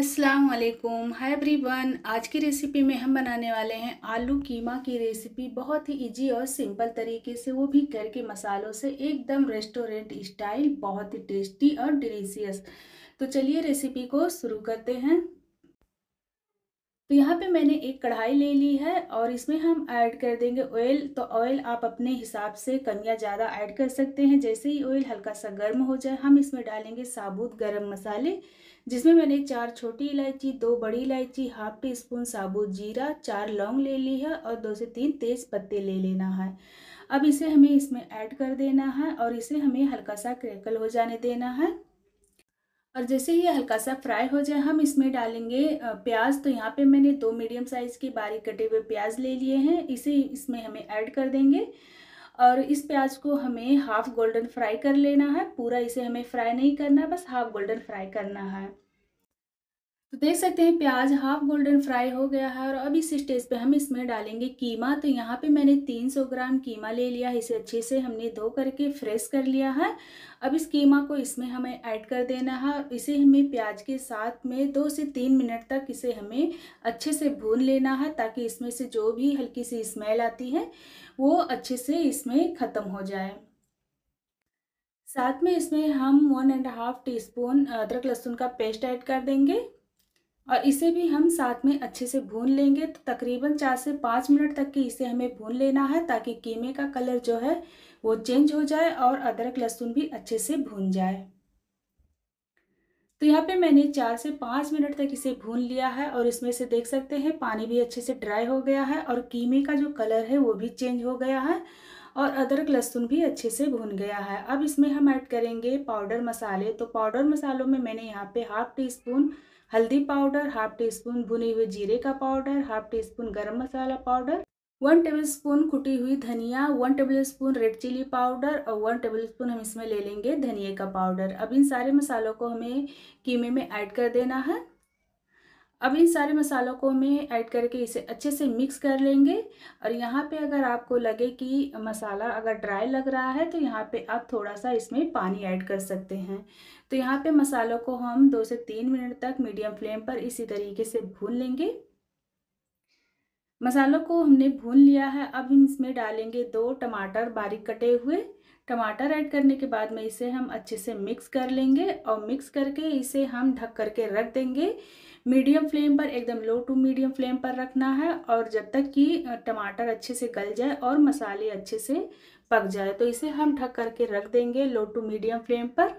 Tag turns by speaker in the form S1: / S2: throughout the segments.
S1: अस्सलाम वालेकुम hi everyone आज की रेसिपी में हम बनाने वाले हैं आलू कीमा की रेसिपी बहुत ही इजी और सिंपल तरीके से वो भी घर के मसालों से एकदम रेस्टोरेंट स्टाइल बहुत ही टेस्टी और डिलीशियस तो चलिए रेसिपी को शुरू करते हैं तो यहाँ पे मैंने एक कढ़ाई ले ली है और इसमें हम ऐड कर देंगे ऑयल तो ऑयल आप अपने हिसाब से कम या ज़्यादा ऐड कर सकते हैं जैसे ही ऑयल हल्का सा गर्म हो जाए हम इसमें डालेंगे साबुत गरम मसाले जिसमें मैंने चार छोटी इलायची दो बड़ी इलायची हाफ टी स्पून साबुत जीरा चार लौंग ले ली है और दो से तीन तेज़ पत्ते ले लेना है अब इसे हमें इसमें ऐड कर देना है और इसे हमें हल्का सा क्रैकल हो जाने देना है और जैसे ही हल्का सा फ्राई हो जाए हम इसमें डालेंगे प्याज तो यहाँ पे मैंने दो मीडियम साइज़ के बारीक कटे हुए प्याज ले लिए हैं इसे इसमें हमें ऐड कर देंगे और इस प्याज को हमें हाफ़ गोल्डन फ्राई कर लेना है पूरा इसे हमें फ्राई नहीं करना बस हाफ़ गोल्डन फ्राई करना है तो देख सकते हैं प्याज हाफ गोल्डन फ्राई हो गया है और अब इस स्टेज पे हम इसमें डालेंगे कीमा तो यहाँ पे मैंने 300 ग्राम कीमा ले लिया है इसे अच्छे से हमने धो करके फ्रेश कर लिया है अब इस कीमा को इसमें हमें ऐड कर देना है और इसे हमें प्याज के साथ में दो से तीन मिनट तक इसे हमें अच्छे से भून लेना है ताकि इसमें से जो भी हल्की सी स्मेल आती है वो अच्छे से इसमें ख़त्म हो जाए साथ में इसमें हम one and half teaspoon अदरक लहसुन का पेस्ट ऐड कर देंगे और इसे भी हम साथ में अच्छे से भून लेंगे तो तकरीबन चार से पाँच मिनट तक के इसे हमें भून लेना है ताकि कीमे का कलर जो है वो चेंज हो जाए और अदरक लहसुन भी अच्छे से भून जाए तो यहाँ पे मैंने चार से पाँच मिनट तक इसे भून लिया है और इसमें से देख सकते हैं पानी भी अच्छे से ड्राई हो गया है और कीमे का जो कलर है वो भी चेंज हो गया है और अदरक लहसुन भी अच्छे से भून गया है अब इसमें हम ऐड करेंगे पाउडर मसाले तो पाउडर मसालों में मैंने यहाँ पे हाफ टी स्पून हल्दी पाउडर हाफ टी स्पून भुने हुए जीरे का powder half teaspoon garam masala powder one tablespoon कुटी हुई धनिया one tablespoon red chilli powder और वन टेबल स्पून हम इसमें ले लेंगे धनिए का पाउडर अब इन सारे मसालों को हमें कीमे में ऐड कर देना है अब इन सारे मसालों को मैं ऐड करके इसे अच्छे से मिक्स कर लेंगे और यहाँ पे अगर आपको लगे कि मसाला अगर ड्राई लग रहा है तो यहाँ पे आप थोड़ा सा इसमें पानी ऐड कर सकते हैं तो यहाँ पे मसालों को हम दो से तीन मिनट तक मीडियम फ्लेम पर इसी तरीके से भून लेंगे मसालों को हमने भून लिया है अब हम इसमें डालेंगे दो टमाटर बारीक कटे हुए टमाटर ऐड करने के बाद में इसे हम अच्छे से मिक्स कर लेंगे और मिक्स करके इसे हम ढक करके रख देंगे मीडियम फ्लेम पर एकदम लो टू मीडियम फ्लेम पर रखना है और जब तक कि टमाटर अच्छे से गल जाए और मसाले अच्छे से पक जाए तो इसे हम ढक करके रख देंगे लो टू मीडियम फ्लेम पर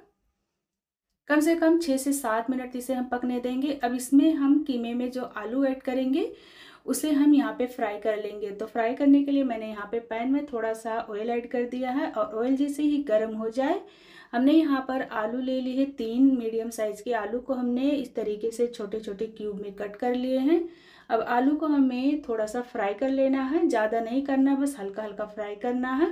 S1: कम से कम छः से सात मिनट इसे हम पकने देंगे अब इसमें हम कीमे में जो आलू ऐड करेंगे उसे हम यहाँ पे फ्राई कर लेंगे तो फ्राई करने के लिए मैंने यहाँ पे पैन में थोड़ा सा ऑयल ऐड कर दिया है और ऑयल जैसे ही गर्म हो जाए हमने यहाँ पर आलू ले लिए तीन मीडियम साइज़ के आलू को हमने इस तरीके से छोटे छोटे क्यूब में कट कर लिए हैं अब आलू को हमें थोड़ा सा फ्राई कर लेना है ज़्यादा नहीं करना बस हल्का हल्का फ्राई करना है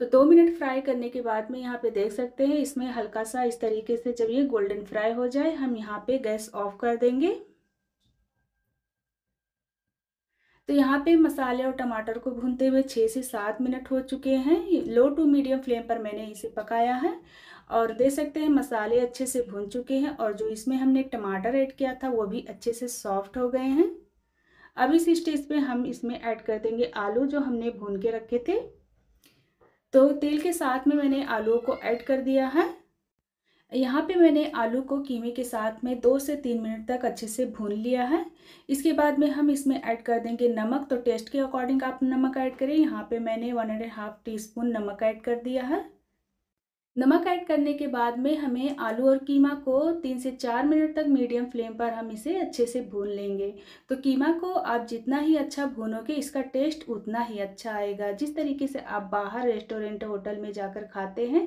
S1: तो दो मिनट फ्राई करने के बाद में यहाँ पे देख सकते हैं इसमें हल्का सा इस तरीके से जब ये गोल्डन फ्राई हो जाए हम यहाँ पे गैस ऑफ कर देंगे तो यहाँ पे मसाले और टमाटर को भूनते हुए छः से सात मिनट हो चुके हैं लो टू मीडियम फ्लेम पर मैंने इसे पकाया है और देख सकते हैं मसाले अच्छे से भून चुके हैं और जो इसमें हमने टमाटर ऐड किया था वो भी अच्छे से सॉफ्ट हो गए हैं अब इस स्टेज पे हम इसमें ऐड कर देंगे आलू जो हमने भून के रखे थे तो तेल के साथ में मैंने आलूओं को ऐड कर दिया है यहाँ पे मैंने आलू को कीमे के साथ में दो से तीन मिनट तक अच्छे से भून लिया है इसके बाद में हम इसमें ऐड कर देंगे नमक तो टेस्ट के अकॉर्डिंग आप नमक ऐड करें यहाँ पे मैंने one and half teaspoon नमक ऐड कर दिया है नमक ऐड करने के बाद में हमें आलू और कीमा को तीन से चार मिनट तक मीडियम फ्लेम पर हम इसे अच्छे से भून लेंगे तो कीमा को आप जितना ही अच्छा भूनोगे इसका टेस्ट उतना ही अच्छा आएगा जिस तरीके से आप बाहर रेस्टोरेंट होटल में जाकर खाते हैं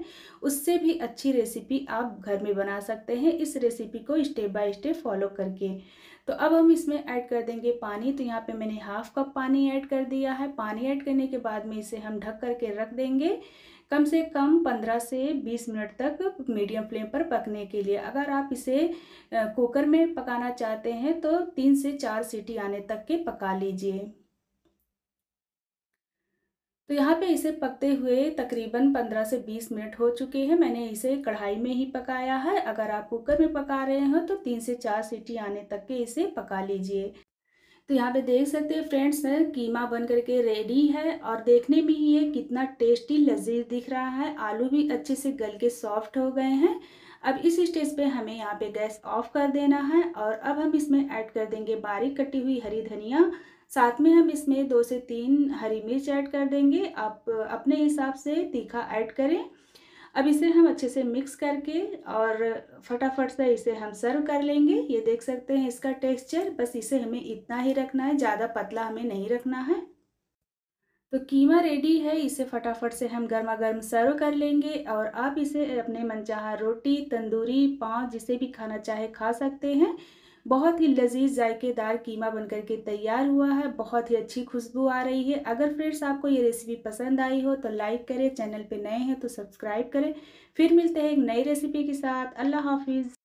S1: उससे भी अच्छी रेसिपी आप घर में बना सकते हैं इस रेसिपी को स्टेप बाय स्टेप फॉलो करके तो अब हम इसमें ऐड कर देंगे पानी तो यहाँ पे मैंने हाफ कप पानी ऐड कर दिया है पानी ऐड करने के बाद में इसे हम ढक करके रख देंगे कम से कम 15 से 20 मिनट तक मीडियम फ्लेम पर पकने के लिए अगर आप इसे कुकर में पकाना चाहते हैं तो तीन से चार सीटी आने तक के पका लीजिए तो यहाँ पे इसे पकते हुए तकरीबन 15 से 20 मिनट हो चुके हैं मैंने इसे कढ़ाई में ही पकाया है अगर आप कुकर में पका रहे हो तो तीन से चार सीटी आने तक के इसे पका लीजिए तो यहाँ पे देख सकते हैं फ्रेंड्स कीमा बन करके रेडी है और देखने में ही ये कितना टेस्टी लजीज दिख रहा है आलू भी अच्छे से गल के सॉफ्ट हो गए हैं अब इस स्टेज पे हमें यहाँ पे गैस ऑफ कर देना है और अब हम इसमें ऐड कर देंगे बारीक कटी हुई हरी धनिया साथ में हम इसमें दो से तीन हरी मिर्च ऐड कर देंगे आप अपने हिसाब से तीखा ऐड करें अब इसे हम अच्छे से मिक्स करके और फटाफट से इसे हम सर्व कर लेंगे ये देख सकते हैं इसका टेक्सचर बस इसे हमें इतना ही रखना है ज़्यादा पतला हमें नहीं रखना है तो कीमा रेडी है इसे फटाफट से हम गर्मा गर्म सर्व कर लेंगे और आप इसे अपने मनचाहा रोटी तंदूरी पाँव जिसे भी खाना चाहे खा सकते हैं बहुत ही लजीज जायकेदार कीमा बनकर के तैयार हुआ है बहुत ही अच्छी खुशबू आ रही है अगर फ्रेंड्स आपको ये रेसिपी पसंद आई हो तो लाइक करें चैनल पे नए हैं तो सब्सक्राइब करें फिर मिलते हैं एक नई रेसिपी के साथ अल्लाह हाफिज़